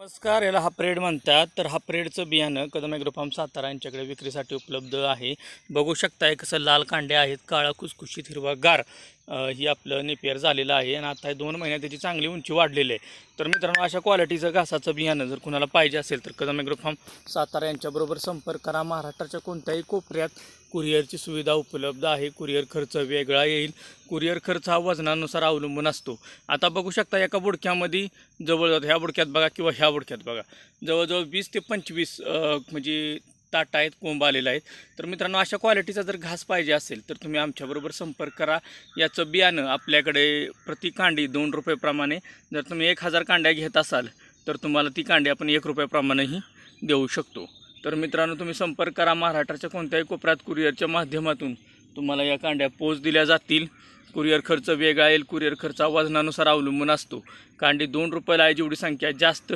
नमस्कार याला हा प्रेड म्हणतात तर हा प्रेडचं बियाणं कदम ॲग्रोफार्म सातारा यांच्याकडे विक्रीसाठी उपलब्ध आहे बघू शकताय कसं लाल कांडे आहेत काळा कुसकुशीत हिरवा गार ही आपलं नेपियर झालेलं आहे आणि आता दोन महिन्यात त्याची चांगली उंची वाढलेली आहे तर मित्रांनो अशा क्वालिटीचं घासाचं बियाणं जर कुणाला पाहिजे असेल तर कदम फार्म सातारा यांच्याबरोबर संपर्क करा महाराष्ट्राच्या कोणत्याही कोपऱ्यात कुरिअरची सुविधा उपलब्ध आहे कुरिअर खर्च वेगळा येईल कुरिअर खर्च हा वजनानुसार अवलंबून असतो आता बघू शकता एका बुडक्यामध्ये जवळजवळ ह्या बुडक्यात बघा किंवा ह्या बुडक्यात बघा जवळजवळ वीस ते पंचवीस म्हणजे ताटा आहेत कोंब आलेला आहेत तर मित्रांनो अशा क्वालिटीचा जर घास पाहिजे असेल तर तुम्ही आमच्याबरोबर संपर्क करा याचं बियाणं आपल्याकडे प्रति कांडी दोन रुपयेप्रमाणे जर तुम्ही एक हजार कांड्या घेत असाल तर तुम्हाला ती कांडी आपण एक रुपयाप्रमाणेही देऊ शकतो तर मित्रांनो तुम्ही संपर्क करा महाराष्ट्राच्या कोणत्याही कोपऱ्यात कुरिअरच्या माध्यमातून तुम्हाला या कांड्या पोच दिल्या जातील कुरिअर खर्च वेगळा येईल कुरिअर खर्च वजनानुसार अवलंबून असतो कांडी दोन रुपयाला आहे जेवढी संख्या जास्त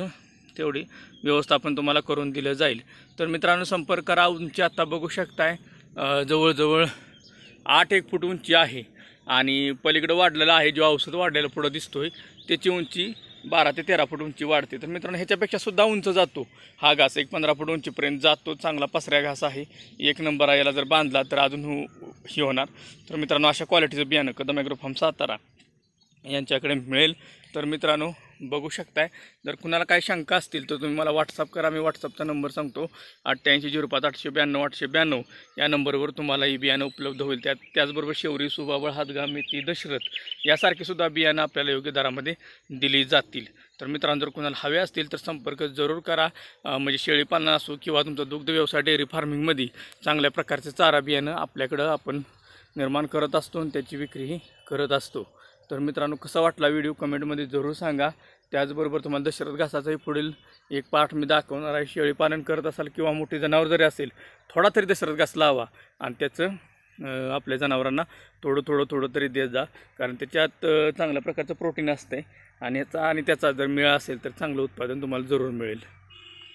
तेवढी व्यवस्थापन तुम्हाला करून दिलं जाईल तर मित्रांनो संपर्क करा उंची आत्ता बघू शकताय जवळजवळ आठ एक फूट उंची आहे आणि पलीकडं वाढलेलं आहे जो औषध वाढलेलं पुढं दिसतोय त्याची उंची बारा ते तेरा फूट उंची वाढते तर मित्रांनो ह्याच्यापेक्षा सुद्धा उंच जातो हा घास एक पंधरा फूट उंचीपर्यंत जातो चांगला पसऱ्या घास आहे एक नंबर आहे याला जर बांधला तर अजून ही हो, होणार तर मित्रांनो अशा क्वालिटीचं बियाणं कदम ॲग्रो सातारा यांच्याकडे मिळेल तर मित्रांनो बघू शकताय जर कुणाला काही शंका असतील तर तुम्ही मला व्हॉट्सअप करा मी व्हॉट्सअपचा नंबर सांगतो अठ्ठ्याऐंशी झिरो पाच आठशे ब्याण्णव आठशे ब्याण्णव या नंबरवर तुम्हाला ही बियाणं उपलब्ध होईल त्यात त्याचबरोबर शेवरी सुबाबळ हातगा मेथी दशरथ यासारखीसुद्धा बियाणं आपल्याला योग्य दरामध्ये दिली जातील तर मित्रांनो जर कुणाला हवे असतील तर संपर्क जरूर करा म्हणजे शेळीपालना असो किंवा तुमचा दुग्ध व्यवसाय डेअरी फार्मिंगमध्ये चांगल्या प्रकारचे चारा बियाणं आपल्याकडं आपण निर्माण करत असतो आणि त्याची विक्रीही करत असतो तर मित्रांनो कसा वाटला व्हिडिओ कमेंटमध्ये जरूर सांगा त्याचबरोबर तुम्हाला दशरथ घासाचाही पुढील एक पाठ मी दाखवणार आहे शेळी पालन करत असाल किंवा मोठे जनावर जरी असेल थोडा तरी दशरथ घास लावा आणि त्याचं आपल्या जनावरांना थोडं थोडं थोडं तरी देत जा कारण त्याच्यात चांगल्या प्रकारचं प्रोटीन असते आणि याचा आणि त्याचा जर मिळा असेल तर चांगलं उत्पादन तुम्हाला जरूर मिळेल